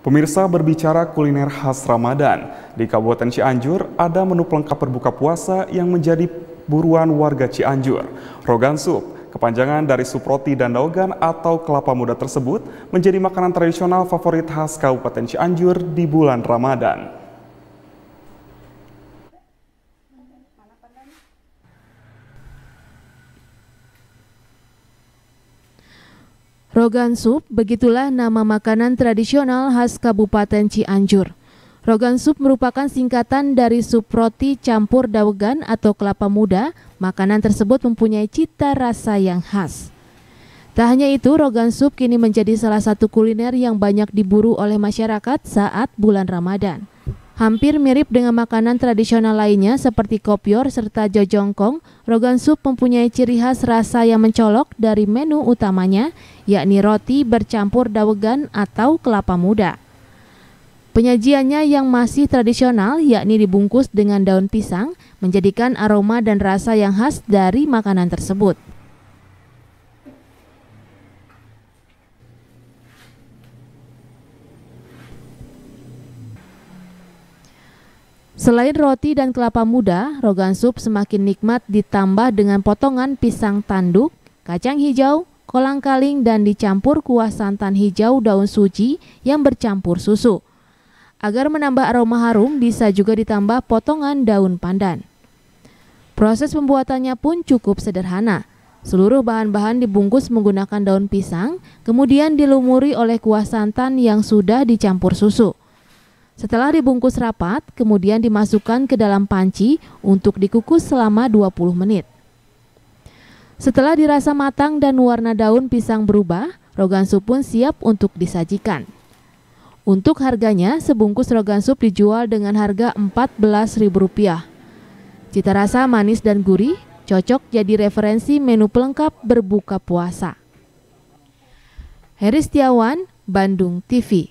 Pemirsa berbicara kuliner khas Ramadan, di Kabupaten Cianjur ada menu pelengkap berbuka puasa yang menjadi buruan warga Cianjur. Rogan sup, kepanjangan dari sup roti dan daogan atau kelapa muda tersebut menjadi makanan tradisional favorit khas Kabupaten Cianjur di bulan Ramadan. Rogan sup, begitulah nama makanan tradisional khas Kabupaten Cianjur. Rogan sup merupakan singkatan dari sup roti campur daugan atau kelapa muda. Makanan tersebut mempunyai cita rasa yang khas. Tak hanya itu, rogan sup kini menjadi salah satu kuliner yang banyak diburu oleh masyarakat saat bulan Ramadan. Hampir mirip dengan makanan tradisional lainnya seperti kopior serta jojongkong, rogan sup mempunyai ciri khas rasa yang mencolok dari menu utamanya, yakni roti bercampur dawegan atau kelapa muda. Penyajiannya yang masih tradisional, yakni dibungkus dengan daun pisang, menjadikan aroma dan rasa yang khas dari makanan tersebut. Selain roti dan kelapa muda, rogan sup semakin nikmat ditambah dengan potongan pisang tanduk, kacang hijau, kolang kaling dan dicampur kuah santan hijau daun suci yang bercampur susu. Agar menambah aroma harum, bisa juga ditambah potongan daun pandan. Proses pembuatannya pun cukup sederhana. Seluruh bahan-bahan dibungkus menggunakan daun pisang, kemudian dilumuri oleh kuah santan yang sudah dicampur susu. Setelah dibungkus rapat, kemudian dimasukkan ke dalam panci untuk dikukus selama 20 menit. Setelah dirasa matang dan warna daun pisang berubah, rogan sup pun siap untuk disajikan. Untuk harganya, sebungkus rogan sup dijual dengan harga Rp14.000. Cita rasa manis dan gurih cocok jadi referensi menu pelengkap berbuka puasa. Heri Setiawan, Bandung TV